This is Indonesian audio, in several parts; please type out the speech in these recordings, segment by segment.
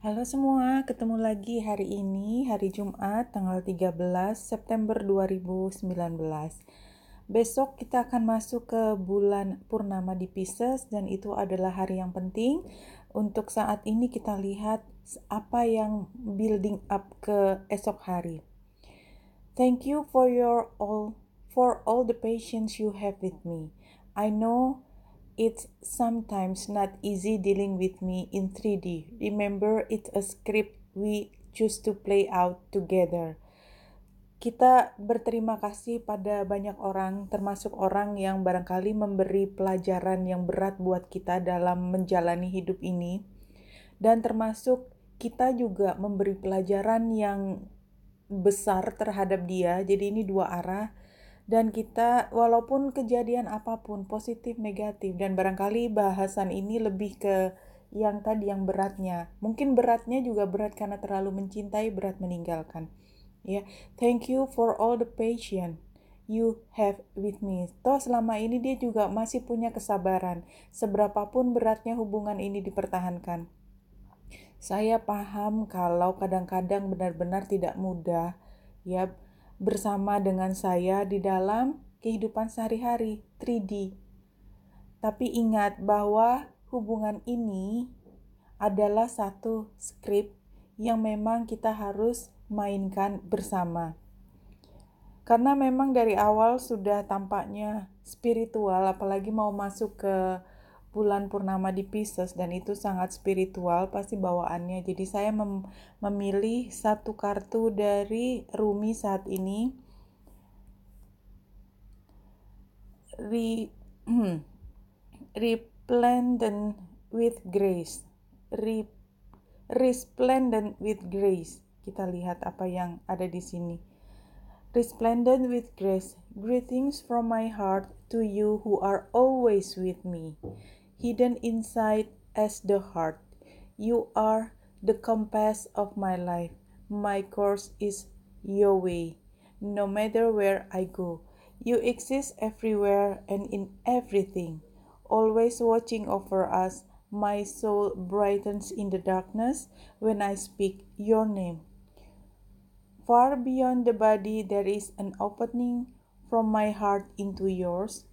Halo semua, ketemu lagi hari ini, hari Jumat, tanggal 13 September 2019. Besok kita akan masuk ke bulan Purnama di Pisces dan itu adalah hari yang penting. Untuk saat ini kita lihat apa yang building up ke esok hari. Thank you for your all for all the patience you have with me. I know it's sometimes not easy dealing with me in 3D. Remember, it's a script we choose to play out together. Kita berterima kasih pada banyak orang, termasuk orang yang barangkali memberi pelajaran yang berat buat kita dalam menjalani hidup ini, dan termasuk kita juga memberi pelajaran yang besar terhadap dia. Jadi, ini dua arah dan kita walaupun kejadian apapun positif negatif dan barangkali bahasan ini lebih ke yang tadi yang beratnya mungkin beratnya juga berat karena terlalu mencintai berat meninggalkan ya yeah. thank you for all the patience you have with me toh selama ini dia juga masih punya kesabaran seberapapun beratnya hubungan ini dipertahankan saya paham kalau kadang-kadang benar-benar tidak mudah ya yeah bersama dengan saya di dalam kehidupan sehari-hari 3D. Tapi ingat bahwa hubungan ini adalah satu skrip yang memang kita harus mainkan bersama. Karena memang dari awal sudah tampaknya spiritual apalagi mau masuk ke bulan purnama di Pisces dan itu sangat spiritual pasti bawaannya. Jadi saya mem memilih satu kartu dari Rumi saat ini. Re hmm, Replendent with grace. Re Resplendent with grace. Kita lihat apa yang ada di sini. Resplendent with grace. Greetings from my heart to you who are always with me. hidden inside as the heart. You are the compass of my life. My course is your way. No matter where I go, you exist everywhere and in everything, always watching over us. My soul brightens in the darkness when I speak your name. Far beyond the body, there is an opening from my heart into yours.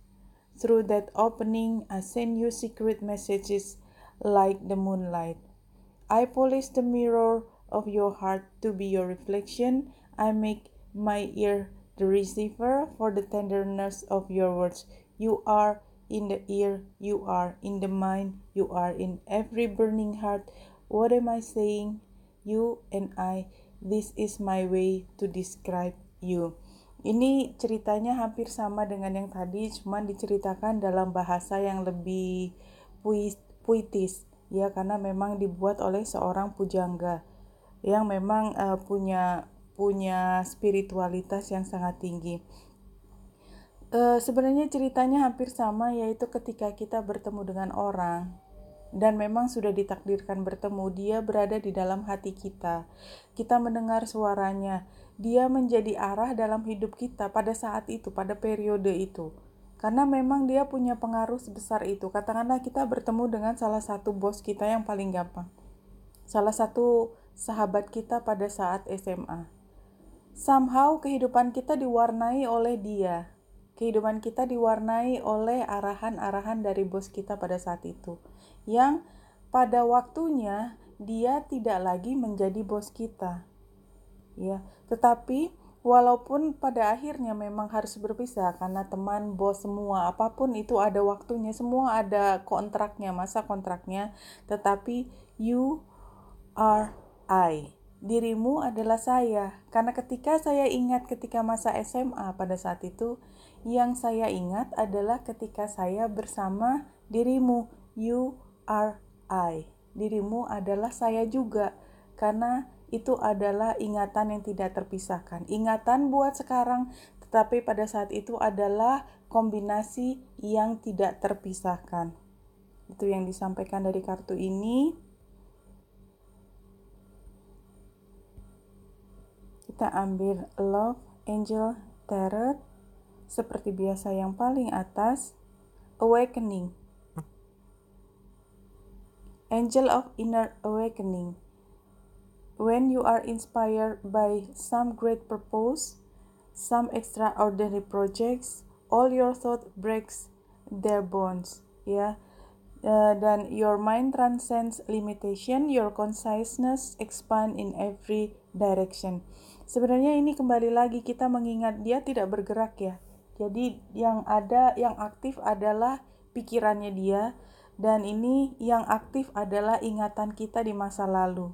Through that opening, I send you secret messages like the moonlight. I polish the mirror of your heart to be your reflection. I make my ear the receiver for the tenderness of your words. You are in the ear, you are in the mind, you are in every burning heart. What am I saying? You and I, this is my way to describe you. Ini ceritanya hampir sama dengan yang tadi, cuman diceritakan dalam bahasa yang lebih puitis, ya karena memang dibuat oleh seorang pujangga yang memang uh, punya punya spiritualitas yang sangat tinggi. Uh, sebenarnya ceritanya hampir sama yaitu ketika kita bertemu dengan orang dan memang sudah ditakdirkan bertemu, dia berada di dalam hati kita. Kita mendengar suaranya, dia menjadi arah dalam hidup kita pada saat itu, pada periode itu. Karena memang dia punya pengaruh sebesar itu. Katakanlah kita bertemu dengan salah satu bos kita yang paling gampang. Salah satu sahabat kita pada saat SMA. Somehow kehidupan kita diwarnai oleh dia. Kehidupan kita diwarnai oleh arahan-arahan dari bos kita pada saat itu. Yang pada waktunya dia tidak lagi menjadi bos kita ya. Tetapi walaupun pada akhirnya memang harus berpisah karena teman, bos semua apapun itu ada waktunya, semua ada kontraknya, masa kontraknya, tetapi you are I. Dirimu adalah saya. Karena ketika saya ingat ketika masa SMA pada saat itu, yang saya ingat adalah ketika saya bersama dirimu, you are I. Dirimu adalah saya juga. Karena itu adalah ingatan yang tidak terpisahkan. Ingatan buat sekarang, tetapi pada saat itu adalah kombinasi yang tidak terpisahkan. Itu yang disampaikan dari kartu ini. Kita ambil Love Angel Tarot seperti biasa yang paling atas Awakening. Hmm. Angel of Inner Awakening when you are inspired by some great purpose, some extraordinary projects, all your thought breaks their bonds, ya. Yeah. Uh, dan your mind transcends limitation, your consciousness expand in every direction. Sebenarnya ini kembali lagi kita mengingat dia tidak bergerak ya. Jadi yang ada yang aktif adalah pikirannya dia dan ini yang aktif adalah ingatan kita di masa lalu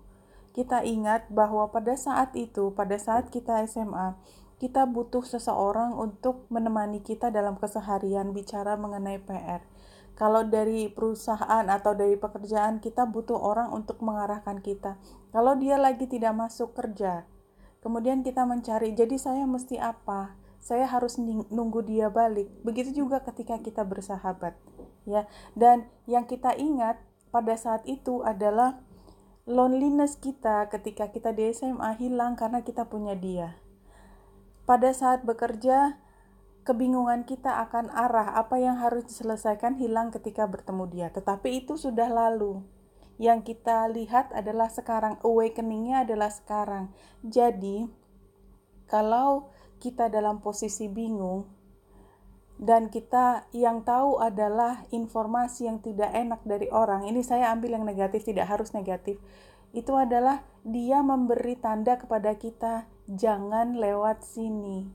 kita ingat bahwa pada saat itu, pada saat kita SMA, kita butuh seseorang untuk menemani kita dalam keseharian bicara mengenai PR. Kalau dari perusahaan atau dari pekerjaan, kita butuh orang untuk mengarahkan kita. Kalau dia lagi tidak masuk kerja, kemudian kita mencari, jadi saya mesti apa? Saya harus nunggu dia balik. Begitu juga ketika kita bersahabat, ya. Dan yang kita ingat pada saat itu adalah loneliness kita ketika kita di SMA hilang karena kita punya dia. Pada saat bekerja, kebingungan kita akan arah apa yang harus diselesaikan hilang ketika bertemu dia. Tetapi itu sudah lalu. Yang kita lihat adalah sekarang, awakeningnya adalah sekarang. Jadi, kalau kita dalam posisi bingung, dan kita yang tahu adalah informasi yang tidak enak dari orang. Ini saya ambil yang negatif, tidak harus negatif. Itu adalah dia memberi tanda kepada kita, jangan lewat sini.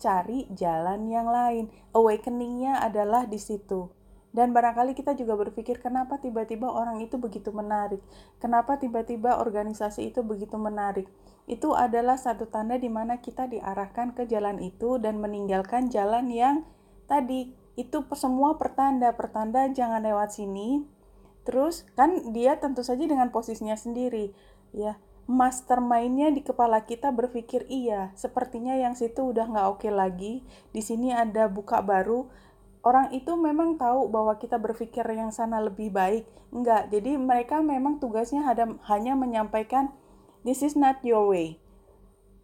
Cari jalan yang lain. Awakeningnya adalah di situ. Dan barangkali kita juga berpikir kenapa tiba-tiba orang itu begitu menarik, kenapa tiba-tiba organisasi itu begitu menarik. Itu adalah satu tanda di mana kita diarahkan ke jalan itu dan meninggalkan jalan yang tadi itu semua pertanda pertanda jangan lewat sini terus kan dia tentu saja dengan posisinya sendiri ya mastermindnya di kepala kita berpikir iya sepertinya yang situ udah nggak oke okay lagi di sini ada buka baru orang itu memang tahu bahwa kita berpikir yang sana lebih baik. Enggak, jadi mereka memang tugasnya ada, hanya menyampaikan, this is not your way.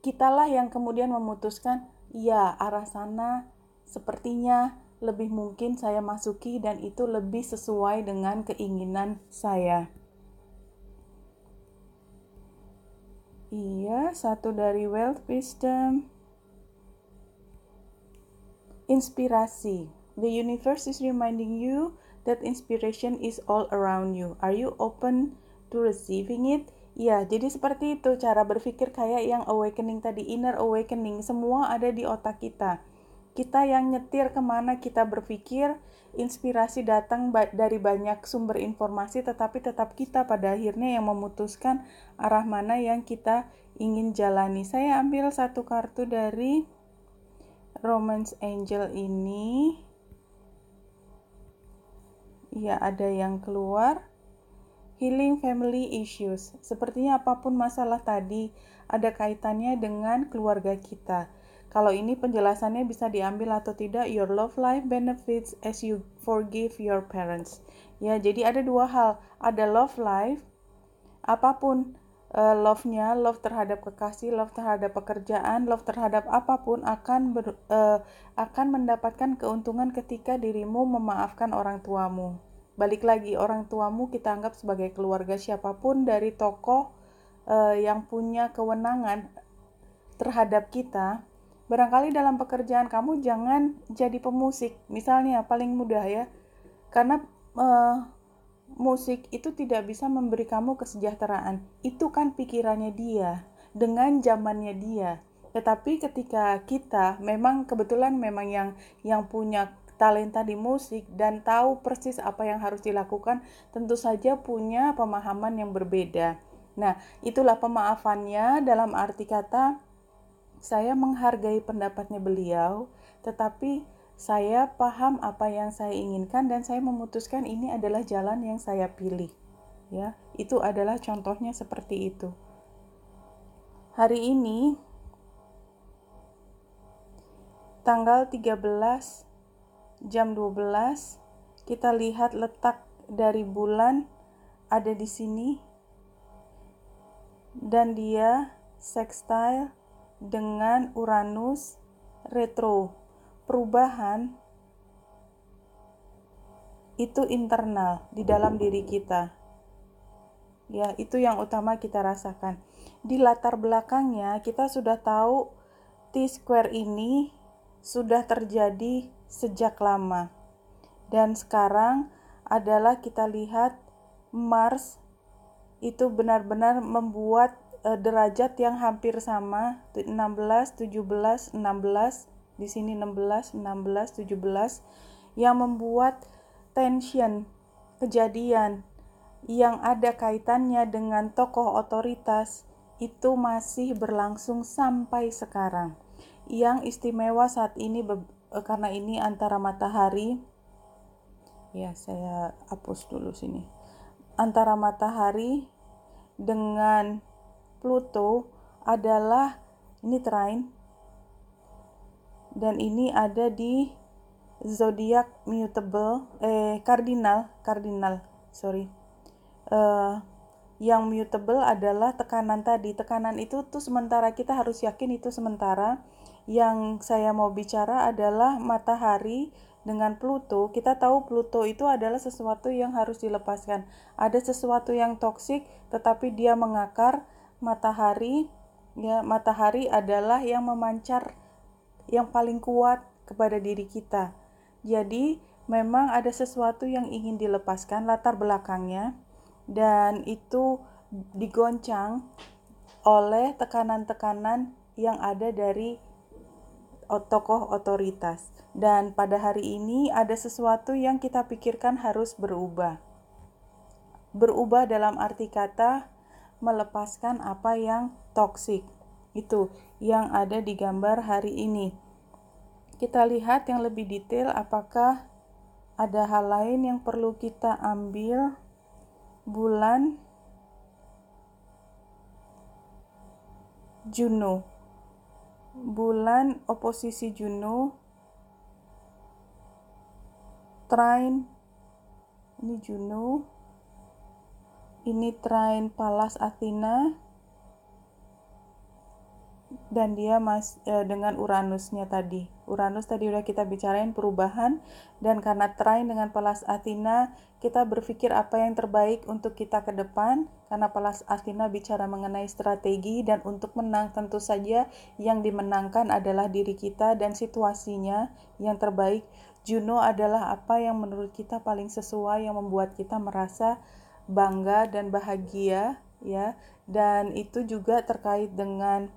Kitalah yang kemudian memutuskan, ya arah sana sepertinya lebih mungkin saya masuki dan itu lebih sesuai dengan keinginan saya. Iya, satu dari Wealth Wisdom. Inspirasi. The universe is reminding you that inspiration is all around you. Are you open to receiving it? Ya, jadi seperti itu cara berpikir kayak yang awakening tadi, inner awakening. Semua ada di otak kita. Kita yang nyetir kemana kita berpikir, inspirasi datang dari banyak sumber informasi, tetapi tetap kita pada akhirnya yang memutuskan arah mana yang kita ingin jalani. Saya ambil satu kartu dari Romance Angel ini ya ada yang keluar healing family issues. Sepertinya apapun masalah tadi ada kaitannya dengan keluarga kita. Kalau ini penjelasannya bisa diambil atau tidak, your love life benefits as you forgive your parents. Ya, jadi ada dua hal, ada love life apapun uh, love-nya, love terhadap kekasih, love terhadap pekerjaan, love terhadap apapun akan ber, uh, akan mendapatkan keuntungan ketika dirimu memaafkan orang tuamu. Balik lagi orang tuamu kita anggap sebagai keluarga siapapun dari tokoh uh, yang punya kewenangan terhadap kita. Barangkali dalam pekerjaan kamu jangan jadi pemusik, misalnya paling mudah ya, karena uh, musik itu tidak bisa memberi kamu kesejahteraan. Itu kan pikirannya dia, dengan zamannya dia. Tetapi ketika kita memang kebetulan memang yang yang punya talenta di musik dan tahu persis apa yang harus dilakukan, tentu saja punya pemahaman yang berbeda. Nah, itulah pemaafannya dalam arti kata saya menghargai pendapatnya beliau, tetapi saya paham apa yang saya inginkan dan saya memutuskan ini adalah jalan yang saya pilih. Ya, itu adalah contohnya seperti itu. Hari ini tanggal 13 jam 12 kita lihat letak dari bulan ada di sini dan dia sextile dengan Uranus retro perubahan itu internal di dalam diri kita. Ya, itu yang utama kita rasakan. Di latar belakangnya kita sudah tahu T square ini sudah terjadi sejak lama. Dan sekarang adalah kita lihat Mars itu benar-benar membuat eh, derajat yang hampir sama 16, 17, 16 di sini 16, 16, 17 yang membuat tension kejadian yang ada kaitannya dengan tokoh otoritas itu masih berlangsung sampai sekarang. Yang istimewa saat ini eh, karena ini antara matahari ya saya hapus dulu sini. Antara matahari dengan Pluto adalah ini trine dan ini ada di zodiak mutable eh kardinal kardinal sorry uh, yang mutable adalah tekanan tadi tekanan itu tuh sementara kita harus yakin itu sementara yang saya mau bicara adalah matahari dengan Pluto kita tahu Pluto itu adalah sesuatu yang harus dilepaskan ada sesuatu yang toksik tetapi dia mengakar matahari ya matahari adalah yang memancar yang paling kuat kepada diri kita. Jadi, memang ada sesuatu yang ingin dilepaskan latar belakangnya dan itu digoncang oleh tekanan-tekanan yang ada dari tokoh otoritas. Dan pada hari ini ada sesuatu yang kita pikirkan harus berubah. Berubah dalam arti kata melepaskan apa yang toksik itu yang ada di gambar hari ini. Kita lihat yang lebih detail apakah ada hal lain yang perlu kita ambil bulan Juno. Bulan oposisi Juno train ini Juno ini train Palas Athena dan dia mas e, dengan Uranusnya tadi. Uranus tadi udah kita bicarain perubahan dan karena trine dengan Palas Athena, kita berpikir apa yang terbaik untuk kita ke depan karena Palas Athena bicara mengenai strategi dan untuk menang tentu saja yang dimenangkan adalah diri kita dan situasinya yang terbaik. Juno adalah apa yang menurut kita paling sesuai yang membuat kita merasa bangga dan bahagia ya dan itu juga terkait dengan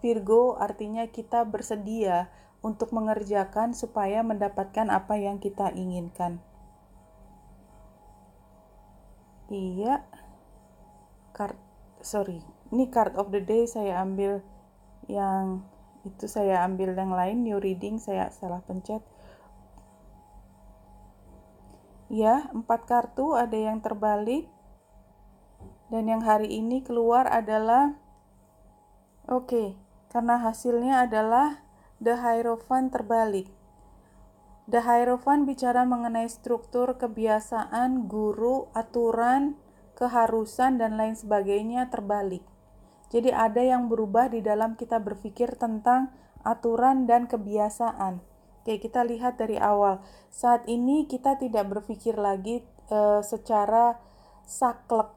Virgo artinya kita bersedia untuk mengerjakan supaya mendapatkan apa yang kita inginkan. Iya. Card sorry. Ini card of the day saya ambil yang itu saya ambil yang lain new reading saya salah pencet. Ya, empat kartu ada yang terbalik. Dan yang hari ini keluar adalah oke. Okay, karena hasilnya adalah the Hierophant terbalik. The Hierophant bicara mengenai struktur, kebiasaan, guru, aturan, keharusan, dan lain sebagainya terbalik. Jadi ada yang berubah di dalam kita berpikir tentang aturan dan kebiasaan. Oke, kita lihat dari awal. Saat ini kita tidak berpikir lagi e, secara saklek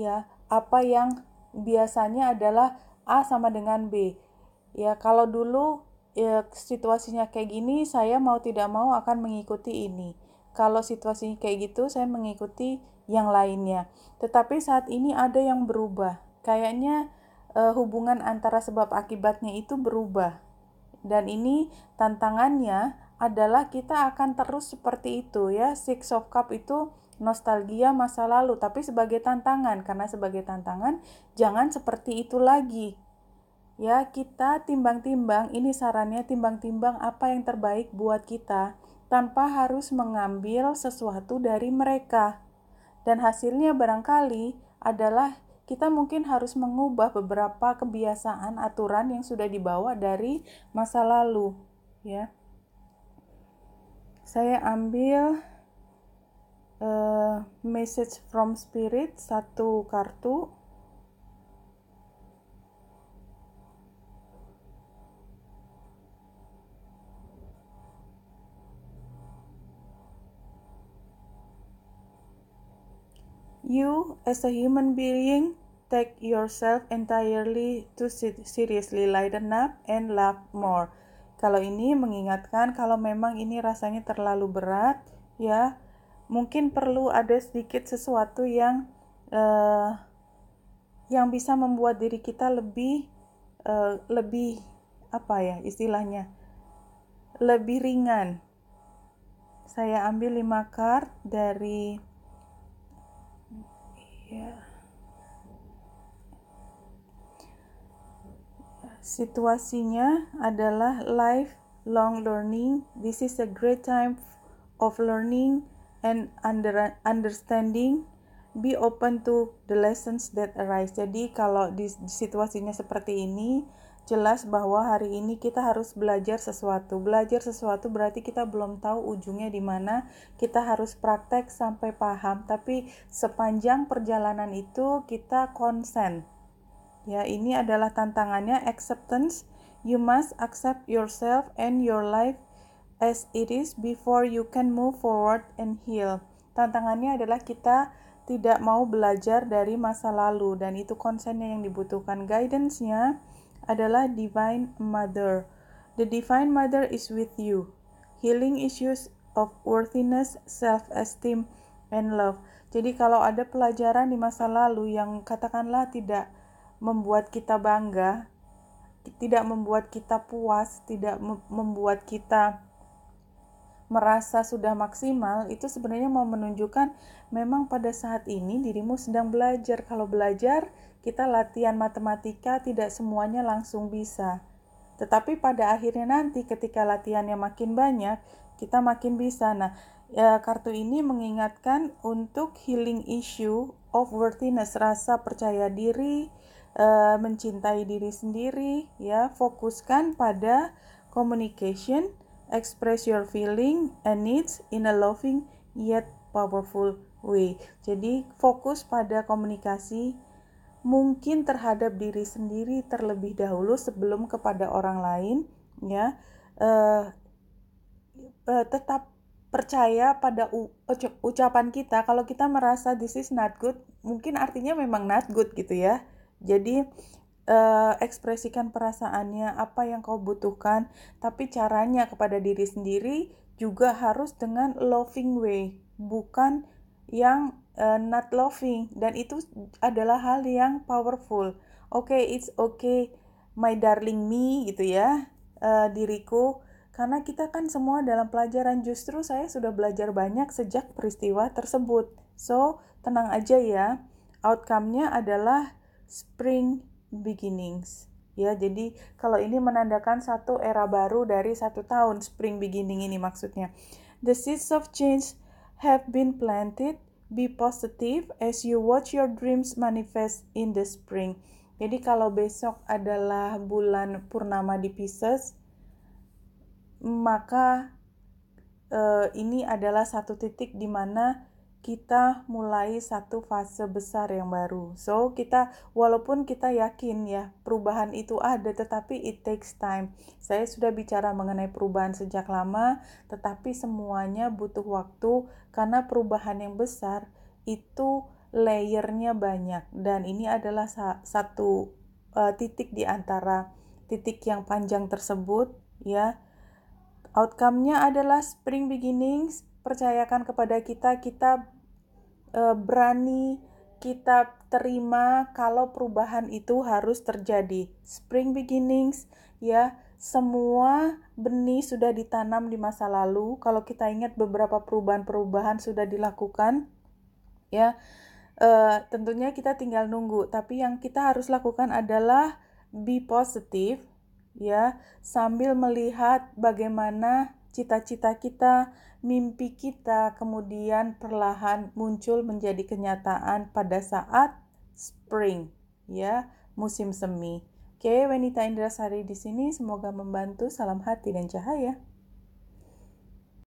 ya, apa yang biasanya adalah A sama dengan B ya kalau dulu ya, situasinya kayak gini saya mau tidak mau akan mengikuti ini kalau situasinya kayak gitu saya mengikuti yang lainnya tetapi saat ini ada yang berubah kayaknya eh, hubungan antara sebab akibatnya itu berubah dan ini tantangannya adalah kita akan terus seperti itu ya six of cup itu nostalgia masa lalu tapi sebagai tantangan karena sebagai tantangan jangan seperti itu lagi Ya, kita timbang-timbang, ini sarannya timbang-timbang apa yang terbaik buat kita tanpa harus mengambil sesuatu dari mereka. Dan hasilnya barangkali adalah kita mungkin harus mengubah beberapa kebiasaan aturan yang sudah dibawa dari masa lalu ya saya ambil uh, message from spirit satu kartu You, as a human being, take yourself entirely too seriously. Lighten up and laugh more. Kalau ini mengingatkan kalau memang ini rasanya terlalu berat, ya mungkin perlu ada sedikit sesuatu yang uh, yang bisa membuat diri kita lebih uh, lebih apa ya istilahnya lebih ringan. Saya ambil 5 card dari ya situasinya adalah life long learning this is a great time of learning and under, understanding be open to the lessons that arise jadi kalau di, di situasinya seperti ini jelas bahwa hari ini kita harus belajar sesuatu. Belajar sesuatu berarti kita belum tahu ujungnya di mana. Kita harus praktek sampai paham, tapi sepanjang perjalanan itu kita konsen. Ya, ini adalah tantangannya acceptance. You must accept yourself and your life as it is before you can move forward and heal. Tantangannya adalah kita tidak mau belajar dari masa lalu dan itu konsennya yang dibutuhkan guidance-nya adalah Divine Mother. The Divine Mother is with you. Healing issues of worthiness, self-esteem, and love. Jadi kalau ada pelajaran di masa lalu yang katakanlah tidak membuat kita bangga, tidak membuat kita puas, tidak membuat kita merasa sudah maksimal itu sebenarnya mau menunjukkan memang pada saat ini dirimu sedang belajar. Kalau belajar kita latihan matematika tidak semuanya langsung bisa. Tetapi pada akhirnya nanti ketika latihannya makin banyak, kita makin bisa. Nah, ya, kartu ini mengingatkan untuk healing issue of worthiness, rasa percaya diri, uh, mencintai diri sendiri, ya, fokuskan pada communication, express your feeling and needs in a loving yet powerful way. Jadi fokus pada komunikasi mungkin terhadap diri sendiri terlebih dahulu sebelum kepada orang lain ya uh, uh, tetap percaya pada ucapan kita kalau kita merasa this is not good mungkin artinya memang not good gitu ya jadi uh, ekspresikan perasaannya apa yang kau butuhkan tapi caranya kepada diri sendiri juga harus dengan loving way bukan yang uh, not loving dan itu adalah hal yang powerful. Oke, okay, it's okay my darling me gitu ya. Uh, diriku karena kita kan semua dalam pelajaran justru saya sudah belajar banyak sejak peristiwa tersebut. So, tenang aja ya. Outcome-nya adalah spring beginnings. Ya, jadi kalau ini menandakan satu era baru dari satu tahun, spring beginning ini maksudnya. The seeds of change have been planted be positive as you watch your dreams manifest in the spring. Jadi kalau besok adalah bulan purnama di Pisces, maka uh, ini adalah satu titik di mana kita mulai satu fase besar yang baru. So, kita walaupun kita yakin ya perubahan itu ada tetapi it takes time. Saya sudah bicara mengenai perubahan sejak lama, tetapi semuanya butuh waktu karena perubahan yang besar itu layernya banyak dan ini adalah satu uh, titik di antara titik yang panjang tersebut ya. Outcome-nya adalah spring beginnings percayakan kepada kita, kita e, berani, kita terima kalau perubahan itu harus terjadi. Spring beginnings, ya, semua benih sudah ditanam di masa lalu. Kalau kita ingat beberapa perubahan-perubahan sudah dilakukan, ya, e, tentunya kita tinggal nunggu. Tapi yang kita harus lakukan adalah be positive, ya, sambil melihat bagaimana cita-cita kita, mimpi kita kemudian perlahan muncul menjadi kenyataan pada saat spring, ya, musim semi. Oke, Wenita Indra Sari di sini semoga membantu. Salam hati dan cahaya.